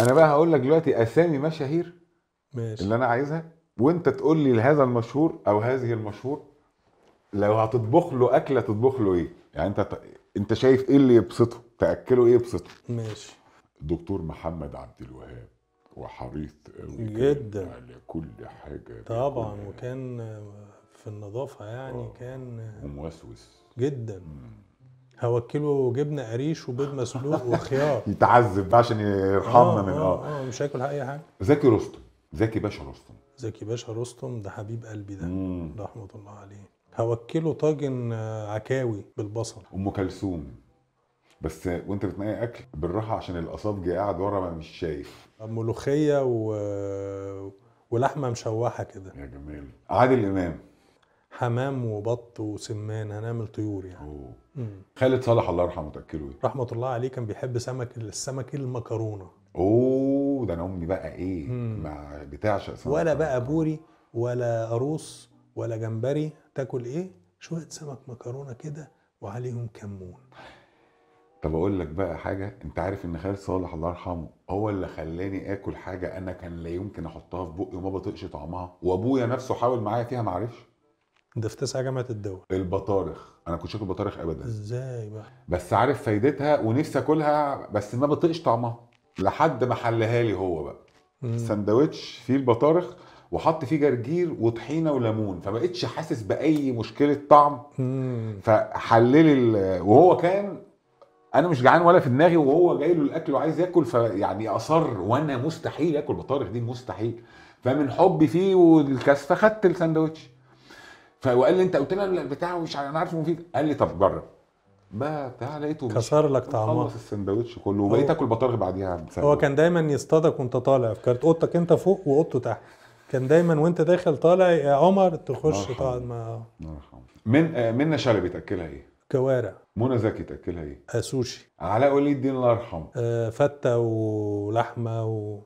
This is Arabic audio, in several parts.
انا بقى هقول لك دلوقتي اسامي مشاهير ماشي اللي انا عايزها وانت تقول لي لهذا المشهور او هذه المشهور لو هتطبخ له اكله تطبخ له ايه يعني انت انت شايف ايه اللي يبسطه تاكله ايه يبسطه ماشي دكتور محمد عبد الوهاب وحريص جدا على كل حاجه طبعا وكان في النظافه يعني آه. كان وموسوس جدا مم. هوكله جبنه قريش وبيض مسلوق وخيار يتعذب بقى عشان يرحمنا آه، من آه،, اه اه مش هياكل اي حاجه زكي رستم زكي باشا رستم زكي باشا رستم ده حبيب قلبي ده رحمه الله عليه هوكله طاجن آه، عكاوي بالبصل ام كلثوم بس وانت بتنقي اكل بالراحه عشان جاي قاعد ورا ما مش شايف ملوخيه و... ولحمه مشوحه كده يا جميل عادل امام حمام وبط وسمان هنعمل طيور يعني أوه. خالد صالح الله يرحمه تاكله ايه رحمه الله عليه كان بيحب سمك السمك المكرونه اوه ده انا امي بقى ايه مم. ما بتعشق سمك ولا بقى بوري ولا قروص ولا جمبري تاكل ايه شويه سمك مكرونه كده وعليهم كمون طب اقول لك بقى حاجه انت عارف ان خالد صالح الله يرحمه هو اللي خلاني اكل حاجه انا كان لا يمكن احطها في بقي وما بطقش طعمها وابويا نفسه حاول معايا فيها معرفش ده في تسعه جامعه الدول البطارخ انا كنت شاكل بطارخ ابدا ازاي بقى بس عارف فايدتها ونفسي اكلها بس ما بطيقش طعمها لحد ما حلها لي هو بقى سندوتش فيه البطارخ وحط فيه جرجير وطحينه وليمون فبقتش حاسس باي مشكله طعم فحلل وهو كان انا مش جعان ولا في دماغي وهو جاي له الاكل وعايز ياكل فيعني اصر وانا مستحيل اكل بطارخ دي مستحيل فمن حبي فيه والكاسفه خدت الساندوتش فقال لي انت قلت لها البتاع مش انا عارف مفيد قال لي طب جرب بقى بتاع لقيته كسر لك طعمه خلص السندوتش كله وبقيت اكل بطارخ بعديها هو كان دايما يصطادك وانت طالع كانت اوضتك انت فوق واوضته تحت كان دايما وانت داخل طالع يا عمر تخش تقعد ما من آه، منى شلبي تاكلها ايه؟ كوارع منى زكي تاكلها ايه؟ آه سوشي علاء ولي الدين الله يرحمه آه فته ولحمه و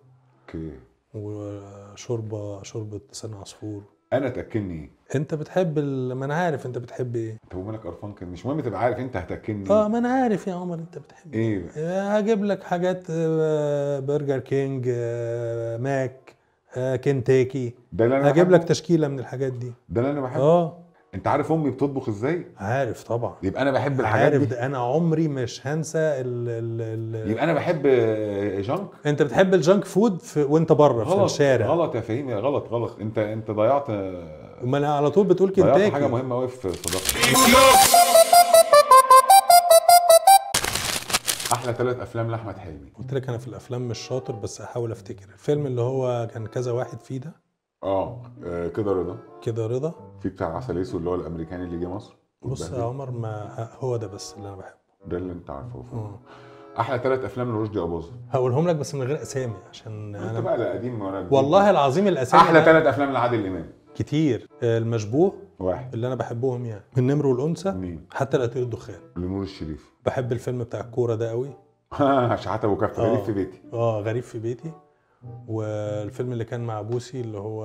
اوكي وشوربه شوربه لسان عصفور انا تاكلني ايه انت بتحب ال... ما انا عارف انت بتحب ايه طب مالك قرفان كده مش مهم تبقى عارف انت هتاكلني اه ما انا عارف يا عمر انت بتحب ايه بقى؟ إيه؟ آه، هجيب لك حاجات آه، برجر كينج آه، ماك كنتاكي ده اللي انا هجيب لك تشكيله من الحاجات دي ده اللي انا بحبه اه انت عارف امي بتطبخ ازاي عارف طبعا يبقى انا بحب الحاجات عارف دي ده انا عمري مش هنسى ال ال ال يبقى انا بحب جنك انت بتحب الجنك فود في وانت بره في الشارع غلط يا فهيم غلط غلط انت انت ضيعت ما انا على طول بتقول كنتاكي ضيعت حاجه مهمه قوي في صداقتي احلى ثلاث افلام لاحمد حلمي قلت لك انا في الافلام مش شاطر بس احاول افتكر الفيلم اللي هو كان كذا واحد فيه ده آه،, اه كده رضا كده رضا في بتاع عسل اسود اللي هو الامريكاني اللي جه مصر بص يا عمر ما هو ده بس اللي انا بحبه ده اللي انت عارفه احلى ثلاث افلام لرشدي اباظه هقولهم لك بس من غير اسامي عشان انت بقى لا قديم ولا والله العظيم الاسامي احلى ثلاث افلام لعادل امام كتير المشبوه واحد اللي انا بحبهم يعني النمر والانثى مين حتى لا تطير الدخان لنور الشريف بحب الفيلم بتاع الكوره ده قوي شحاته وكابتن غريب آه. في بيتي اه غريب في بيتي والفيلم اللي كان مع بوسي اللي هو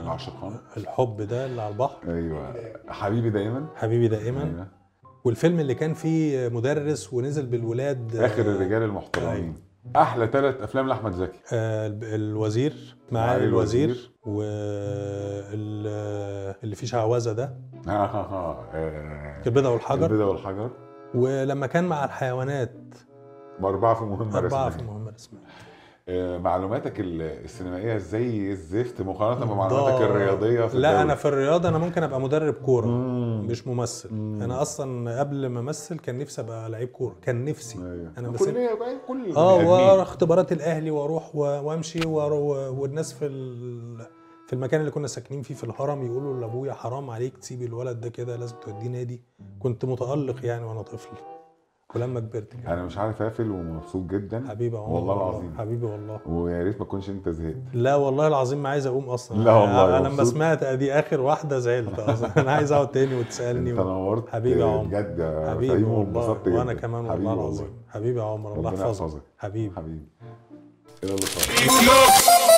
العاشقان الحب ده اللي على البحر ايوه حبيبي دايما حبيبي دايما أيوة. والفيلم اللي كان فيه مدرس ونزل بالولاد اخر آه، الرجال المحترمين أيوة. احلى ثلاث افلام لاحمد زكي آه، الوزير معالي الوزير, الوزير واللي فيه شعوذه ده آه، البيضه والحجر البيضه والحجر ولما كان مع الحيوانات باربعه في مهمه رسميه اربعه في مهمه رسميه آه، معلوماتك السينمائيه زي الزفت مقارنه بمعلوماتك الرياضيه في لا الدولة. انا في الرياضه انا ممكن ابقى مدرب كوره مش ممثل مم. انا اصلا قبل ما امثل كان نفسي ابقى لعيب كوره كان نفسي مم. أيوه. انا بس كل كل اه واروح اختبارات الاهلي واروح وامشي والناس في في المكان اللي كنا ساكنين فيه في الهرم يقولوا لابويا حرام عليك تسيب الولد ده كده لازم توديه نادي كنت متالق يعني وانا طفل ولما كبرت كده انا مش عارف اقفل ومبسوط جدا حبيبي والله, والله العظيم حبيبي والله ويا ريت ما تكونش انت زهقت لا والله العظيم ما عايز اقوم اصلا لا والله انا لما سمعت ادي اخر واحده زعلت اصلا انا عايز اقعد تاني وتسالني انت نورت حبيبي يا عمر بجد حبيبي والله وانا كمان والله العظيم حبيبي يا عمر الله يحفظك حبيبي حبيبي اللقاء